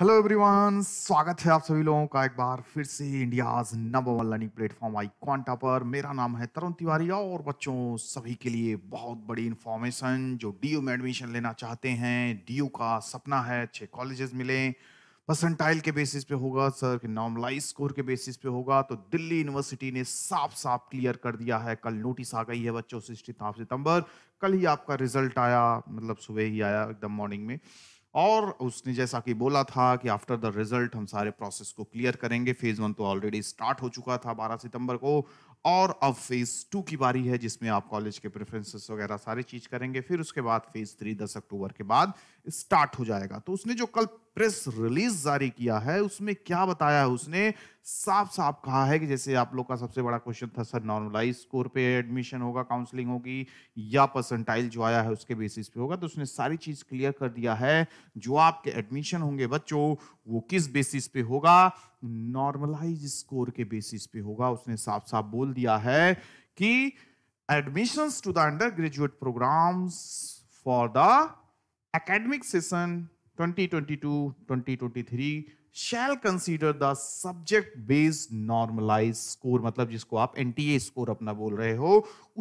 hello everyone स्वागत है आप सभी लोगों का एक बार फिर से India number one learning platform iQuanta पर मेरा नाम है तरुण तिवारी और बच्चों सभी के लिए बहुत बड़ी इन्फॉर्मेशन जो डीयू में एडमिशन लेना चाहते हैं डीयू का सपना है अच्छे कॉलेजेस मिले परसेंटाइल के बेसिस पे होगा सर के नॉर्मलाइज स्कोर के बेसिस पे होगा तो दिल्ली यूनिवर्सिटी ने साफ साफ क्लियर कर दिया है कल नोटिस आ गई है बच्चों सिक्सटी सितंबर कल ही आपका रिजल्ट आया मतलब सुबह ही आया एकदम मॉर्निंग में और उसने जैसा कि बोला था कि आफ्टर द रिजल्ट हम सारे प्रोसेस को क्लियर करेंगे फेज़ वन तो ऑलरेडी स्टार्ट हो चुका था 12 सितंबर को और अब फेज़ टू की बारी है जिसमें आप कॉलेज के प्रेफरेंसेस वगैरह सारी चीज़ करेंगे फिर उसके बाद फेज़ थ्री दस अक्टूबर के बाद स्टार्ट हो जाएगा तो उसने जो कल प्रेस रिलीज जारी किया है उसमें क्या बताया है उसने साफ साफ कहा है कि जैसे आप लोग का सबसे बड़ा क्वेश्चन था सर नॉर्मलाइज स्कोर पे एडमिशन होगा काउंसलिंग होगी या परसेंटाइल जो आया है उसके बेसिस पे होगा तो उसने सारी चीज क्लियर कर दिया है जो आपके एडमिशन होंगे बच्चों वो किस बेसिस पे होगा नॉर्मलाइज स्कोर के बेसिस पे होगा उसने साफ साफ बोल दिया है कि admission to the undergraduate programme for the academic session 2022-2023 shall consider the subject based normalized score मतलब जिसको आप ए स्कोर अपना बोल रहे हो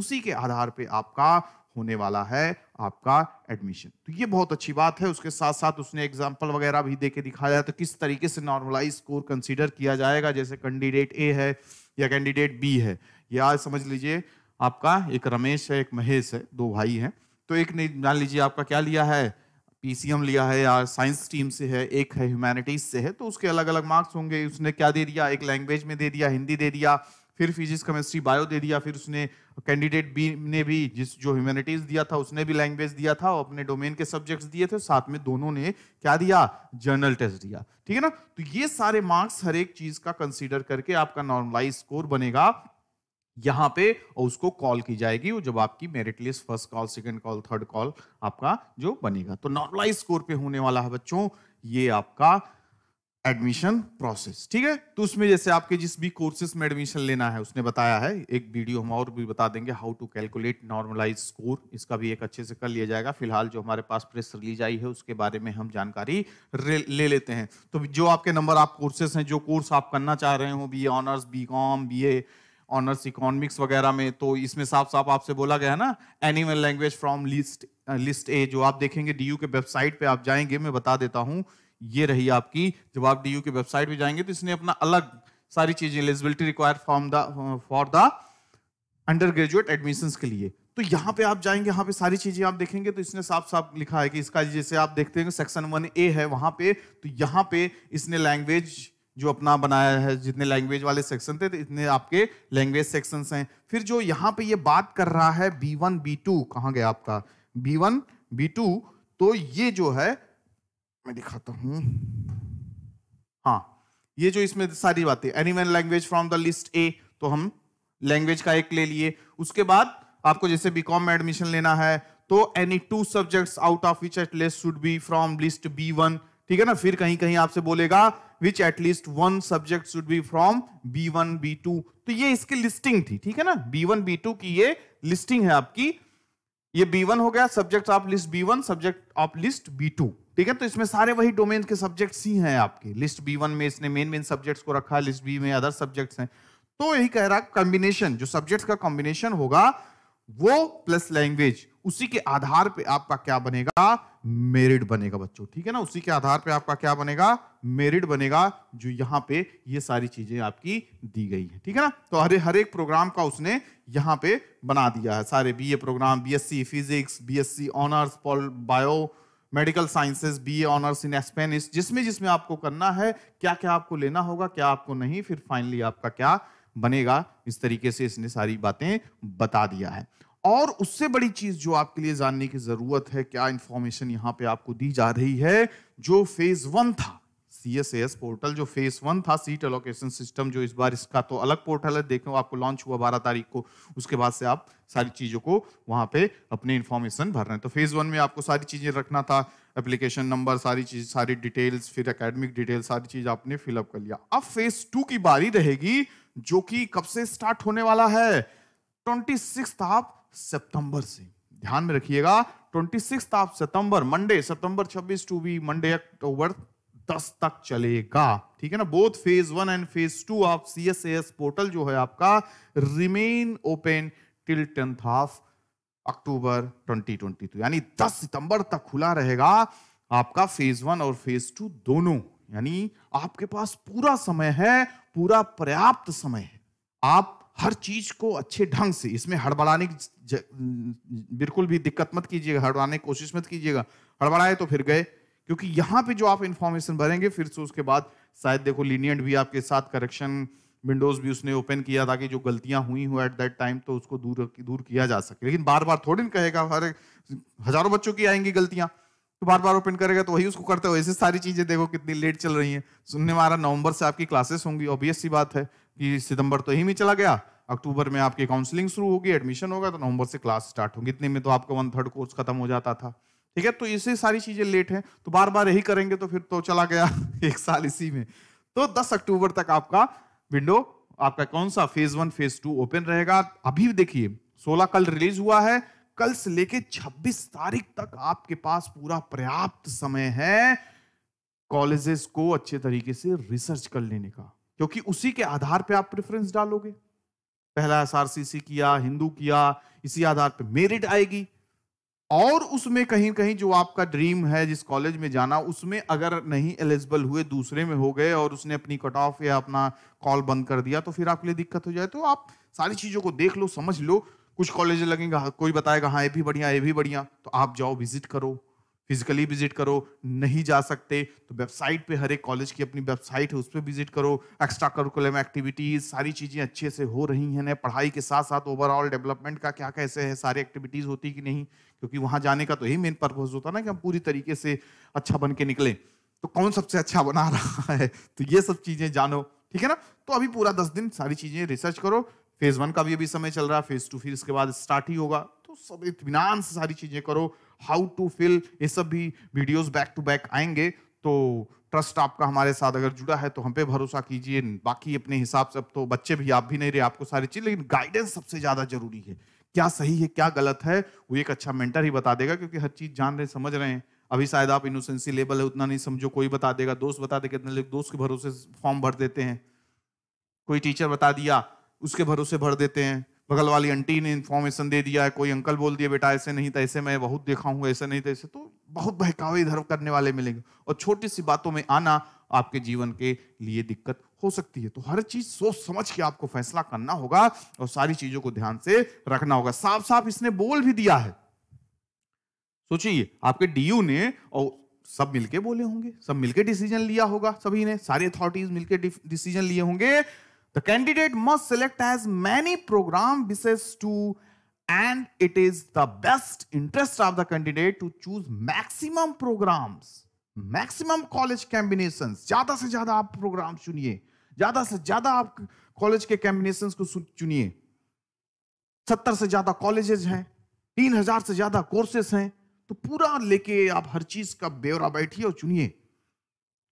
उसी के आधार पे आपका होने वाला है आपका एडमिशन तो ये बहुत अच्छी बात है उसके साथ साथ उसने एग्जाम्पल वगैरह भी दे के दिखाया तो किस तरीके से नॉर्मलाइज स्कोर कंसिडर किया जाएगा जैसे कैंडिडेट ए है या कैंडिडेट बी है या समझ लीजिए आपका एक रमेश है एक महेश है दो भाई हैं तो एक ने मान लीजिए आपका क्या लिया है पीसीएम e लिया है या साइंस टीम से है एक है ह्यूमैनिटीज से है तो उसके अलग अलग मार्क्स होंगे उसने क्या दे दिया एक लैंग्वेज में दे दिया हिंदी दे दिया फिर फिजिक्स केमिस्ट्री बायो दे दिया फिर उसने कैंडिडेट बी ने भी जिस जो ह्यूमैनिटीज दिया था उसने भी लैंग्वेज दिया था और अपने डोमेन के सब्जेक्ट्स दिए थे साथ में दोनों ने क्या दिया जर्नल टेस्ट दिया ठीक है ना तो ये सारे मार्क्स हर एक चीज का कंसिडर करके आपका नॉर्मलाइज स्कोर बनेगा यहाँ पे और उसको कॉल की जाएगी वो जब आपकी merit list first call second call third call आपका जो बनेगा तो नॉर्मलाइज स्कोर पे होने वाला है बच्चों ये आपका एडमिशन प्रोसेस ठीक है तो उसमें जैसे आपके जिस भी कोर्सेस में एडमिशन लेना है उसने बताया है एक वीडियो हम और भी बता देंगे how to calculate normalise score इसका भी एक अच्छे से कर लिया जाएगा फिलहाल जो हमारे पास प्रेस रिलीज आई है उसके बारे में हम जानकारी ले लेते हैं तो जो आपके नंबर आप कोर्सेस हैं जो कोर्स आप करना चाह रहे हो B honours B com B A honours economics वगैरह में तो इसमें साफ साफ आपसे बोला गया है ना animal language from list list A जो आप देखेंगे डी के वेबसाइट पे आप जाएंगे मैं बता देता हूँ ये रही आपकी जब आप डी के वेबसाइट पे जाएंगे तो इसने अपना अलग सारी चीजें eligibility require form the for the undergraduate admission के लिए तो यहाँ पे आप जाएंगे यहाँ पे सारी चीजें आप देखेंगे तो इसने साफ साफ लिखा है कि इसका जैसे आप देखते हैं सेक्शन वन ए है वहां पे तो यहाँ पे इसने लैंग्वेज जो अपना बनाया है जितने लैंग्वेज वाले सेक्शन थे इतने आपके लैंग्वेज सेक्शन हैं फिर जो यहाँ पे ये बात कर रहा है बी वन बी टू कहाँ गया आपका बी वन बी टू तो ये जो है मैं दिखाता हूँ हाँ ये जो इसमें सारी बातें one language from the list A तो हम लैंग्वेज का एक ले लिए उसके बाद आपको जैसे कॉम में एडमिशन लेना है तो any two subjects out of which at list should be from list B one ठीक है ना फिर कहीं कहीं आपसे बोलेगा which at least one subject should be from B one B two तो ये इसकी लिस्टिंग थी ठीक है ना बी वन बी टू की ये लिस्टिंग है आपकी ये बी वन हो गया subject of list B one subject of list B two ठीक है तो इसमें सारे वही डोमेन के सब्जेक्ट ही हैं आपके लिस्ट बी वन में इसने मेन मेन सब्जेक्ट को रखा लिस्ट बी में अदर सब्जेक्ट हैं तो यही कह रहा कॉम्बिनेशन जो सब्जेक्ट का कॉम्बिनेशन होगा वो प्लस लैंग्वेज उसी के आधार पे आपका क्या बनेगा मेरिट बनेगा बच्चों ठीक है ना उसी के आधार पे आपका क्या बनेगा मेरिट बनेगा जो यहाँ पे ये सारी चीजें आपकी दी गई है ठीक है ना तो हर हर एक प्रोग्राम का उसने यहाँ पे बना दिया है सारे BA programme BSc physics BSc honours bio medical sciences B honours in Spanish जिसमें जिसमें आपको करना है क्या क्या आपको लेना होगा क्या आपको नहीं फिर फाइनली आपका क्या बनेगा इस तरीके से इसने सारी बातें बता दिया है और उससे बड़ी चीज जो आपके लिए जानने की जरूरत है क्या इंफॉर्मेशन यहाँ पे आपको दी जा रही है जो फेज वन था सी पोर्टल जो फेस वन था सीट एलोकेशन सिस्टम जो इस बार इसका तो अलग पोर्टल है देखो आपको लॉन्च हुआ बारह तारीख को उसके बाद से आप सारी चीज़ों को वहाँ पे अपने इन्फॉर्मेशन भर रहे हैं तो फेज़ वन में आपको सारी चीज़ें रखना था एप्लीकेशन नंबर सारी चीज़ सारी डिटेल्स फिर एकेडमिक डिटेल सारी चीज़ आपने फिलअप कर लिया अब फेज़ टू की बारी रहेगी जो कि कब से स्टार्ट होने वाला है ट्वेंटी ऑफ सितंबर से ध्यान में रखिएगा ट्वेंटी ऑफ सितंबर मंडे सितंबर छब्बीस टू बी मंडे अक्टूबर दस तक चलेगा ठीक है ना both phase one and phase two of C S S portal जो है आपका remain open till tenth of October 2022 यानी 10 सितंबर तक खुला रहेगा आपका फेज वन और फेज टू दोनों यानी आपके पास पूरा समय है पूरा पर्याप्त समय है आप हर चीज को अच्छे ढंग से इसमें हड़बड़ाने की बिल्कुल भी दिक्कत मत कीजिएगा हड़बड़ाने की कोशिश मत कीजिएगा हड़बड़ाए तो फिर गए क्योंकि यहाँ पे जो आप इन्फॉर्मेशन भरेंगे फिर से उसके बाद शायद देखो लीनियंट भी आपके साथ करेक्शन विंडोज भी उसने ओपन किया ताकि जो गलतियां हुई हुई एट दैट टाइम तो उसको दूर दूर किया जा सके लेकिन बार बार थोड़ी ना कहेगा हर हजारों बच्चों की आएंगी गलतियां तो बार बार ओपन करेगा तो वही उसको करते हो ऐसे सारी चीज़ें देखो कितनी लेट चल रही हैं सुनने में आ रहा नवंबर से आपकी क्लासेस होंगी ऑब्वियस सी बात है कि सितंबर तो यही में चला गया अक्टूबर में आपकी काउंसलिंग शुरू होगी एडमिशन होगा तो नवंबर से क्लास स्टार्ट होगी इतने में तो आपका वन थर्ड कोर्स खत्म हो जाता था ठीक है तो इससे सारी चीजें लेट हैं तो बार बार यही करेंगे तो फिर तो चला गया एक साल इसी में तो 10 अक्टूबर तक आपका विंडो आपका कौन सा phase one phase two open रहेगा अभी देखिए 16 कल रिलीज हुआ है कल से लेके 26 तारीख तक आपके पास पूरा पर्याप्त समय है कॉलेजेस को अच्छे तरीके से रिसर्च कर लेने का क्योंकि उसी के आधार पे आप प्रेफरेंस डालोगे पहला एस किया हिंदू किया इसी आधार पे मेरिट आएगी और उसमें कहीं कहीं जो आपका ड्रीम है जिस कॉलेज में जाना उसमें अगर नहीं एलिजिबल हुए दूसरे में हो गए और उसने अपनी कट ऑफ या अपना कॉल बंद कर दिया तो फिर आपके लिए दिक्कत हो जाए तो आप सारी चीज़ों को देख लो समझ लो कुछ कॉलेज लगेंगे कोई बताएगा हाँ ये भी बढ़िया ये भी बढ़िया तो आप जाओ विजिट करो फिजिकली विजिट करो नहीं जा सकते तो वेबसाइट पे हर एक कॉलेज की अपनी वेबसाइट है उस पर विजिट करो एक्स्ट्रा करिकुलम एक्टिविटीज़ सारी चीज़ें अच्छे से हो रही हैं ना पढ़ाई के साथ साथ ओवरऑल डेवलपमेंट का क्या कैसे है सारी एक्टिविटीज़ होती कि नहीं क्योंकि वहाँ जाने का तो यही मेन पर्पज़ होता ना कि हम पूरी तरीके से अच्छा बन के निकले तो कौन सबसे अच्छा बना रहा है तो ये सब चीज़ें जानो ठीक है ना तो अभी पूरा दस दिन सारी चीज़ें रिसर्च करो फेज़ वन का भी अभी समय चल रहा है फेज़ टू फिर इसके बाद स्टार्ट ही होगा तो सब इतमान से सारी चीज़ें करो हाउ टू फिल ये सब भी वीडियोस बैक टू बैक आएंगे तो ट्रस्ट आपका हमारे साथ अगर जुड़ा है तो हम पे भरोसा कीजिए बाकी अपने हिसाब से अब तो बच्चे भी आप भी नहीं रहे आपको सारी चीज लेकिन गाइडेंस सबसे ज्यादा जरूरी है क्या सही है क्या गलत है वो एक अच्छा मेंटर ही बता देगा क्योंकि हर चीज जान रहे समझ रहे हैं अभी शायद आप इनोसेंसी लेवल है उतना नहीं समझो कोई बता देगा दोस्त बता दे कितने लोग दोस्त के भरोसे फॉर्म भर देते हैं कोई टीचर बता दिया उसके भरोसे भर देते हैं बगल वाली आंटी ने इन्फॉर्मेशन दे दिया है कोई अंकल बोल दिया बेटा ऐसे नहीं था ऐसे मैं बहुत देखा हूँ ऐसे नहीं था ऐसे तो बहुत बहकावे धर्म करने वाले मिलेंगे और छोटी सी बातों में आना आपके जीवन के लिए दिक्कत हो सकती है तो हर चीज सोच समझ के आपको फैसला करना होगा और सारी चीजों को ध्यान से रखना होगा साफ साफ इसने बोल भी दिया है सोचिए आपके डीयू ने और सब मिलके बोले होंगे सब मिलके डिसीजन लिया होगा सभी ने सारे अथॉरिटीज मिलके डिसीजन लिए होंगे The candidate must select as many program wishes to and it is the best interest of the candidate to choose maximum programs maximum college combinations ज्यादा से ज्यादा आप प्रोग्राम चुनिए ज्यादा से ज्यादा आप कॉलेज के कॉम्बिनेशन को चुनिए सत्तर से ज्यादा कॉलेजेस हैं तीन हजार से ज्यादा कोर्सेस हैं तो पूरा लेके आप हर चीज का ब्यौरा बैठिए और चुनिए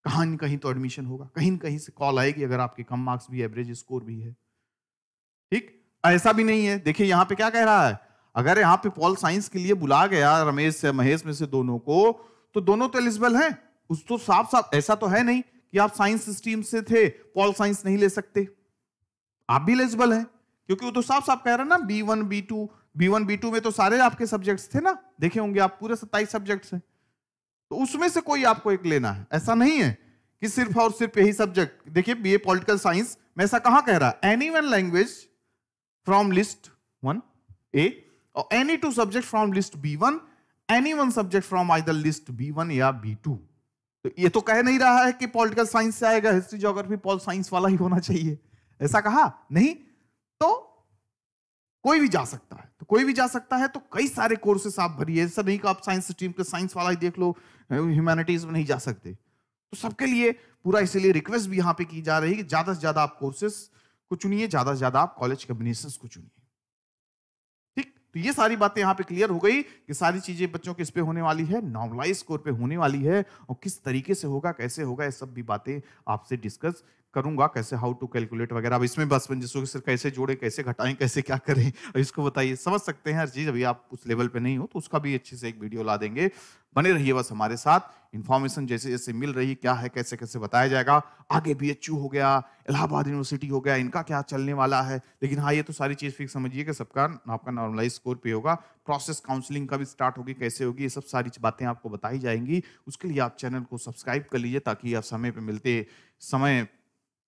कहीं कहीं तो एडमिशन होगा कहीं ना कहीं से कॉल आएगी अगर आपके कम मार्क्स भी एवरेज स्कोर भी है ठीक ऐसा भी नहीं है देखिए यहाँ पे क्या कह रहा है अगर यहाँ पे पॉल साइंस के लिए बुला गया रमेश से महेश में से दोनों को तो दोनों तो एलिजिबल हैं उस तो साफ साफ ऐसा तो है नहीं कि आप साइंस स्ट्रीम से थे पॉल साइंस नहीं ले सकते आप भी एलिजिबल हैं क्योंकि वो तो साफ साफ कह रहा है ना B one B two B one B two में तो सारे आपके सब्जेक्ट्स थे ना देखे होंगे आप पूरे सत्ताईस सब्जेक्ट्स हैं तो उसमें से कोई आपको एक लेना है ऐसा नहीं है कि सिर्फ और सिर्फ यही सब्जेक्ट देखिए बीए पॉलिटिकल साइंस में ऐसा कहां कह रहा है any one language from list one A और any two subject from list B one any one subject from I list B one या बी टू तो ये तो कह नहीं रहा है कि पॉलिटिकल साइंस से आएगा हिस्ट्री जोग्राफी पॉल साइंस वाला ही होना चाहिए ऐसा कहा नहीं तो कोई भी जा सकता है तो कोई भी जा सकता है तो कई सारे कोर्सेस आप भरिए ऐसा नहीं कि आप साइंस स्ट्रीम के साइंस वाला ही देख लो ह्यूमैनिटीज में नहीं जा सकते तो सबके लिए पूरा इसीलिए रिक्वेस्ट भी यहाँ पे की जा रही है कि ज़्यादा से ज़्यादा आप कोर्सेस को चुनिए ज़्यादा से ज़्यादा आप कॉलेज कम्बिनेशन को चुनिए ठीक तो ये सारी बातें यहाँ पे क्लियर हो गई कि सारी चीज़ें बच्चों किस पे होने वाली है नॉर्मलाइज स्कोर पे होने वाली है और किस तरीके से होगा कैसे होगा ये सब भी बातें आपसे डिस्कस करूंगा कैसे हाउ टू कैलकुलेट वगैरह अब इसमें बस जिसको सर कैसे जोड़े कैसे घटाएं कैसे क्या करें इसको बताइए समझ सकते हैं हर चीज़ अभी आप उस लेवल पे नहीं हो तो उसका भी अच्छे से एक वीडियो ला देंगे बने रहिए बस हमारे साथ इन्फॉर्मेशन जैसे जैसे मिल रही क्या है कैसे कैसे बताया जाएगा आगे बी हो गया इलाहाबाद यूनिवर्सिटी हो गया इनका क्या चलने वाला है लेकिन हाँ ये तो सारी चीज़ फिक्स समझिए कि सबका आपका नॉर्मलाइज स्कोर पे होगा प्रोसेस काउंसलिंग का भी स्टार्ट होगी कैसे होगी ये सब सारी बातें आपको बताई जाएंगी उसके लिए आप चैनल को सब्सक्राइब कर लीजिए ताकि आप समय पर मिलते समय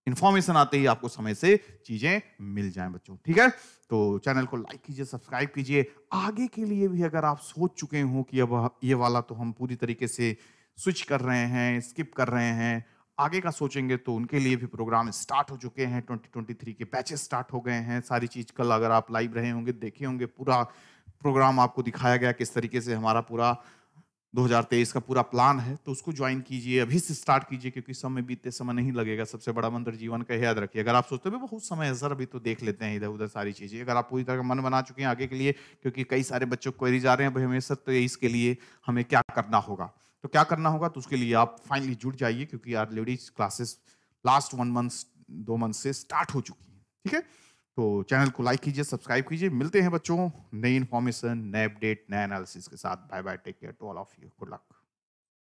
इंफॉर्मेशन आते ही आपको समय से चीजें मिल जाएं बच्चों ठीक है तो चैनल को लाइक कीजिए सब्सक्राइब कीजिए आगे के लिए भी अगर आप सोच चुके हो कि अब ये वाला तो हम पूरी तरीके से स्विच कर रहे हैं स्किप कर रहे हैं आगे का सोचेंगे तो उनके लिए भी प्रोग्राम स्टार्ट हो चुके हैं 2023 के बैचेस स्टार्ट हो गए हैं सारी चीज़ कल अगर आप लाइव रहे होंगे देखे होंगे पूरा प्रोग्राम आपको दिखाया गया किस तरीके से हमारा पूरा 2023 का पूरा प्लान है तो उसको ज्वाइन कीजिए अभी से स्टार्ट कीजिए क्योंकि समय बीतते समय नहीं लगेगा सबसे बड़ा मंत्र जीवन का याद रखिए अगर आप सोचते हो बहुत समय है सर अभी तो देख लेते हैं इधर उधर सारी चीज़ें अगर आप पूरी तरह का मन बना चुके हैं आगे के लिए क्योंकि कई सारे बच्चों को क्वेरीज आ रहे हैं भाई हमें सर तो इसके लिए हमें क्या करना होगा तो क्या करना होगा तो उसके लिए आप फाइनली जुड़ जाइए क्योंकि यार ladies classes last one month दो मंथ से स्टार्ट हो चुकी हैं ठीक है तो चैनल को लाइक कीजिए सब्सक्राइब कीजिए मिलते हैं बच्चों नई इन्फॉर्मेशन नए अपडेट नए एनालिसिस के साथ bye bye take care to all of you good luck